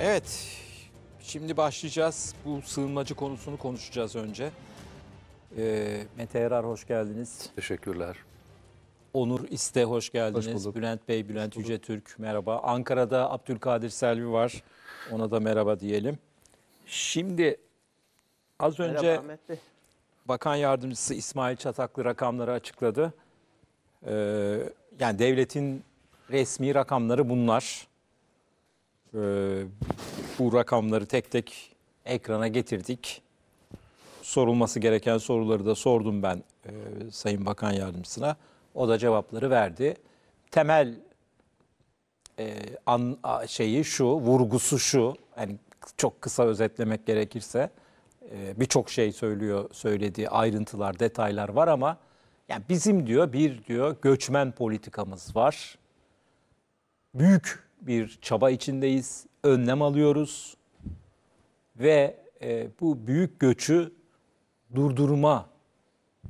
Evet, şimdi başlayacağız. Bu sığınmacı konusunu konuşacağız önce. Ee, Mete Erar hoş geldiniz. Teşekkürler. Onur İste hoş geldiniz. Hoş Bülent Bey, Bülent Yüce Türk merhaba. Ankara'da Abdülkadir Selvi var. Ona da merhaba diyelim. Şimdi az önce Ahmet Bakan Yardımcısı İsmail Çataklı rakamları açıkladı. Ee, yani devletin resmi rakamları bunlar e, bu rakamları tek tek ekrana getirdik. Sorulması gereken soruları da sordum ben e, Sayın Bakan Yardımcısına. O da cevapları verdi. Temel e, an, a, şeyi şu, vurgusu şu. Yani çok kısa özetlemek gerekirse e, birçok şey söylüyor, söylediği ayrıntılar, detaylar var ama yani bizim diyor bir diyor göçmen politikamız var. Büyük bir çaba içindeyiz, önlem alıyoruz ve e, bu büyük göçü durdurma,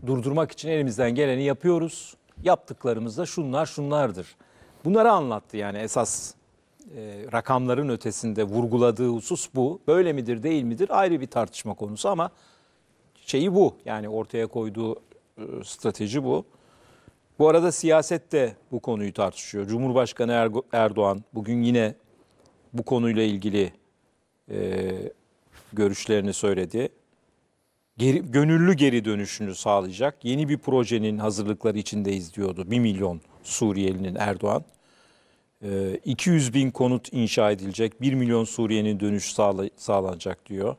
durdurmak için elimizden geleni yapıyoruz. Yaptıklarımız da şunlar şunlardır. Bunları anlattı yani esas e, rakamların ötesinde vurguladığı husus bu. Böyle midir değil midir ayrı bir tartışma konusu ama şeyi bu yani ortaya koyduğu e, strateji bu. Bu arada siyaset de bu konuyu tartışıyor. Cumhurbaşkanı Erdoğan bugün yine bu konuyla ilgili e, görüşlerini söyledi. Geri, gönüllü geri dönüşünü sağlayacak yeni bir projenin hazırlıkları içindeyiz diyordu 1 milyon Suriyelinin Erdoğan. E, 200 bin konut inşa edilecek, 1 milyon Suriye'nin dönüş sağla, sağlanacak diyor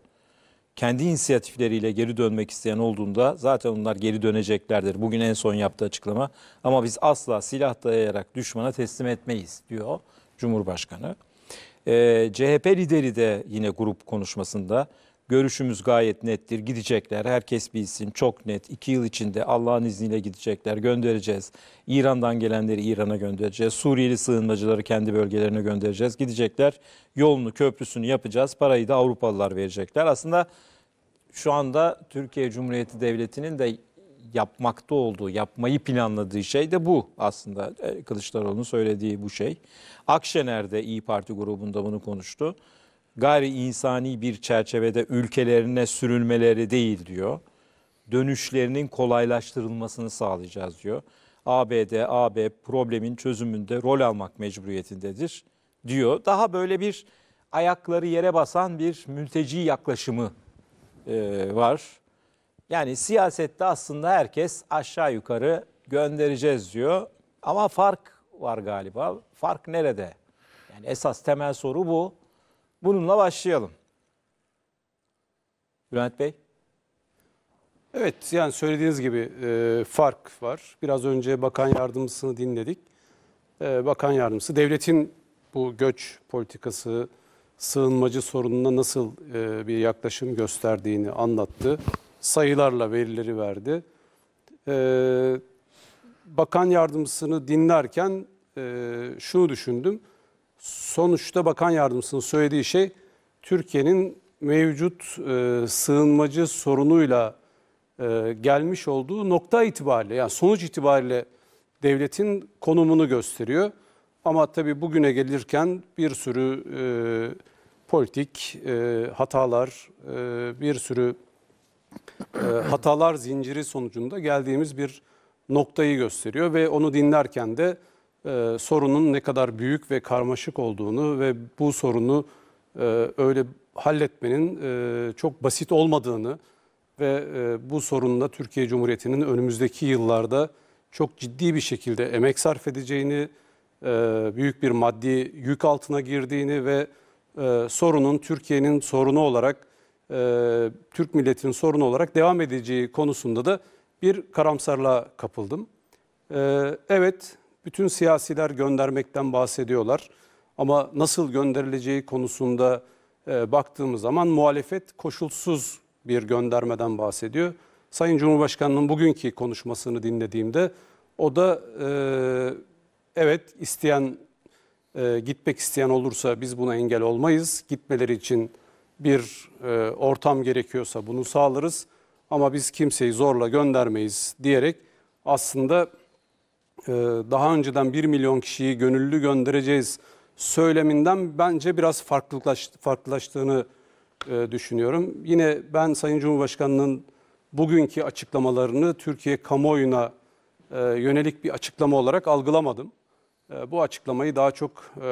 kendi inisiyatifleriyle geri dönmek isteyen olduğunda zaten onlar geri döneceklerdir. Bugün en son yaptığı açıklama ama biz asla silah dayayarak düşmana teslim etmeyiz diyor Cumhurbaşkanı. Ee, CHP lideri de yine grup konuşmasında Görüşümüz gayet nettir. Gidecekler. Herkes bilsin. Çok net. İki yıl içinde Allah'ın izniyle gidecekler. Göndereceğiz. İran'dan gelenleri İran'a göndereceğiz. Suriyeli sığınmacıları kendi bölgelerine göndereceğiz. Gidecekler. Yolunu, köprüsünü yapacağız. Parayı da Avrupalılar verecekler. Aslında şu anda Türkiye Cumhuriyeti Devleti'nin de yapmakta olduğu, yapmayı planladığı şey de bu aslında e, Kılıçdaroğlu'nun söylediği bu şey. Akşener de İyi Parti grubunda bunu konuştu gayri insani bir çerçevede ülkelerine sürülmeleri değil diyor. Dönüşlerinin kolaylaştırılmasını sağlayacağız diyor. ABD, AB problemin çözümünde rol almak mecburiyetindedir diyor. Daha böyle bir ayakları yere basan bir mülteci yaklaşımı e, var. Yani siyasette aslında herkes aşağı yukarı göndereceğiz diyor. Ama fark var galiba. Fark nerede? Yani esas temel soru bu. Bununla başlayalım. Bülent Bey. Evet yani söylediğiniz gibi e, fark var. Biraz önce bakan yardımcısını dinledik. E, bakan yardımcısı devletin bu göç politikası, sığınmacı sorununa nasıl e, bir yaklaşım gösterdiğini anlattı. Sayılarla verileri verdi. E, bakan yardımcısını dinlerken e, şunu düşündüm. Sonuçta bakan yardımcısının söylediği şey Türkiye'nin mevcut e, sığınmacı sorunuyla e, gelmiş olduğu nokta itibariyle yani sonuç itibariyle devletin konumunu gösteriyor. Ama tabii bugüne gelirken bir sürü e, politik e, hatalar, e, bir sürü e, hatalar zinciri sonucunda geldiğimiz bir noktayı gösteriyor ve onu dinlerken de e, sorunun ne kadar büyük ve karmaşık olduğunu ve bu sorunu e, öyle halletmenin e, çok basit olmadığını ve e, bu sorunla Türkiye Cumhuriyeti'nin önümüzdeki yıllarda çok ciddi bir şekilde emek sarf edeceğini, e, büyük bir maddi yük altına girdiğini ve e, sorunun Türkiye'nin sorunu olarak, e, Türk milletinin sorunu olarak devam edeceği konusunda da bir karamsarlığa kapıldım. E, evet, bütün siyasiler göndermekten bahsediyorlar. Ama nasıl gönderileceği konusunda e, baktığımız zaman muhalefet koşulsuz bir göndermeden bahsediyor. Sayın Cumhurbaşkanı'nın bugünkü konuşmasını dinlediğimde o da e, evet isteyen e, gitmek isteyen olursa biz buna engel olmayız. Gitmeleri için bir e, ortam gerekiyorsa bunu sağlarız ama biz kimseyi zorla göndermeyiz diyerek aslında ee, daha önceden 1 milyon kişiyi gönüllü göndereceğiz söyleminden bence biraz farklılaştığını e, düşünüyorum. Yine ben Sayın Cumhurbaşkanı'nın bugünkü açıklamalarını Türkiye kamuoyuna e, yönelik bir açıklama olarak algılamadım. E, bu açıklamayı daha çok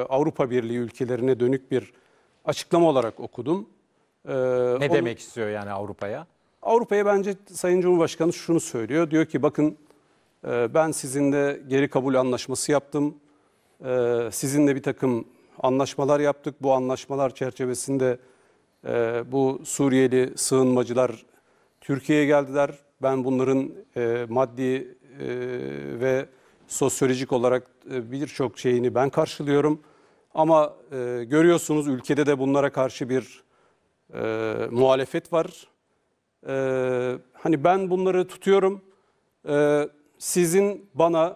Avrupa Birliği ülkelerine dönük bir açıklama olarak okudum. Ne Onu, demek istiyor yani Avrupa'ya? Avrupa'ya bence Sayın Cumhurbaşkanı şunu söylüyor. Diyor ki bakın ee, ben sizinle geri kabul anlaşması yaptım. Ee, sizinle bir takım anlaşmalar yaptık. Bu anlaşmalar çerçevesinde e, bu Suriyeli sığınmacılar Türkiye'ye geldiler. Ben bunların e, maddi e, ve sosyolojik olarak birçok şeyini ben karşılıyorum. Ama görüyorsunuz ülkede de bunlara karşı bir muhalefet var. Hani ben bunları tutuyorum sizin bana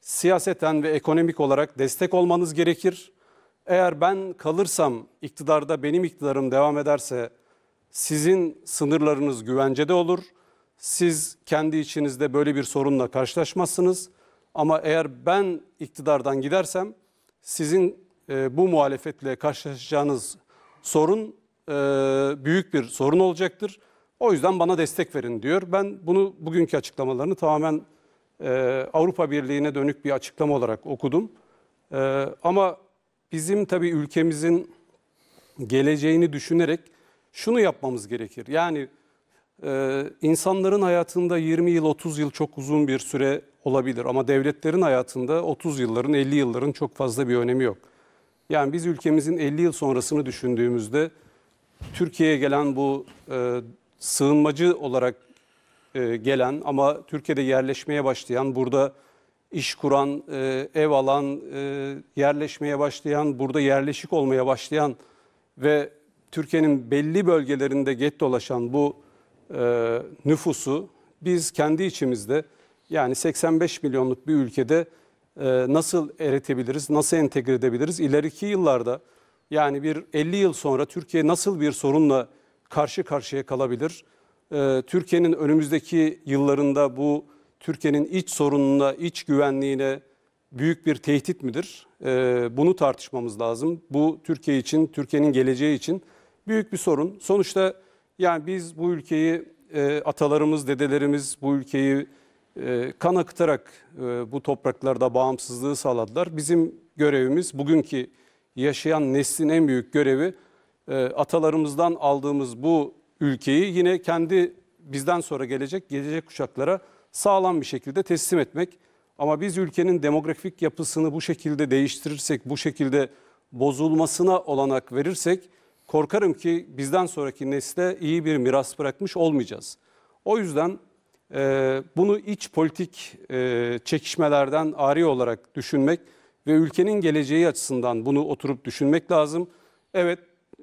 siyaseten ve ekonomik olarak destek olmanız gerekir. Eğer ben kalırsam iktidarda benim iktidarım devam ederse sizin sınırlarınız güvencede olur. Siz kendi içinizde böyle bir sorunla karşılaşmazsınız. Ama eğer ben iktidardan gidersem sizin e, bu muhalefetle karşılaşacağınız sorun e, büyük bir sorun olacaktır. O yüzden bana destek verin diyor. Ben bunu bugünkü açıklamalarını tamamen e, Avrupa Birliği'ne dönük bir açıklama olarak okudum. E, ama bizim tabii ülkemizin geleceğini düşünerek şunu yapmamız gerekir. Yani e, insanların hayatında 20 yıl, 30 yıl çok uzun bir süre olabilir ama devletlerin hayatında 30 yılların, 50 yılların çok fazla bir önemi yok. Yani biz ülkemizin 50 yıl sonrasını düşündüğümüzde Türkiye'ye gelen bu e, sığınmacı olarak e, gelen ama Türkiye'de yerleşmeye başlayan, burada iş kuran, e, ev alan, e, yerleşmeye başlayan, burada yerleşik olmaya başlayan ve Türkiye'nin belli bölgelerinde get dolaşan bu nüfusu biz kendi içimizde yani 85 milyonluk bir ülkede nasıl eritebiliriz, nasıl entegre edebiliriz? İleriki yıllarda yani bir 50 yıl sonra Türkiye nasıl bir sorunla karşı karşıya kalabilir? Ee, Türkiye'nin önümüzdeki yıllarında bu Türkiye'nin iç sorununa, iç güvenliğine büyük bir tehdit midir? Ee, bunu tartışmamız lazım. Bu Türkiye için, Türkiye'nin geleceği için büyük bir sorun. Sonuçta yani biz bu ülkeyi e, atalarımız, dedelerimiz bu ülkeyi e, kan akıtarak e, bu topraklarda bağımsızlığı sağladılar. Bizim görevimiz bugünkü yaşayan neslin en büyük görevi atalarımızdan aldığımız bu ülkeyi yine kendi bizden sonra gelecek gelecek kuşaklara sağlam bir şekilde teslim etmek. Ama biz ülkenin demografik yapısını bu şekilde değiştirirsek, bu şekilde bozulmasına olanak verirsek korkarım ki bizden sonraki nesle iyi bir miras bırakmış olmayacağız. O yüzden e, bunu iç politik e, çekişmelerden ari olarak düşünmek ve ülkenin geleceği açısından bunu oturup düşünmek lazım. Evet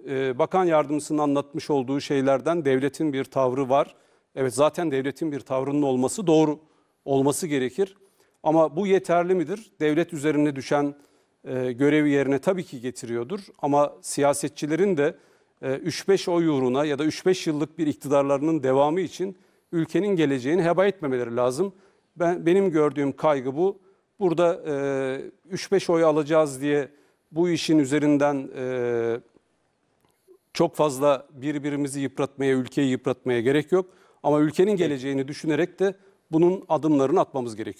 e, bakan yardımcısının anlatmış olduğu şeylerden devletin bir tavrı var. Evet zaten devletin bir tavrının olması doğru olması gerekir. Ama bu yeterli midir? Devlet üzerine düşen e, görevi yerine tabii ki getiriyordur. Ama siyasetçilerin de e, 3-5 oy uğruna ya da 3-5 yıllık bir iktidarlarının devamı için ülkenin geleceğini heba etmemeleri lazım. Ben Benim gördüğüm kaygı bu. Burada e, 3-5 oy alacağız diye bu işin üzerinden... E, çok fazla birbirimizi yıpratmaya, ülkeyi yıpratmaya gerek yok. Ama ülkenin geleceğini düşünerek de bunun adımlarını atmamız gerekiyor.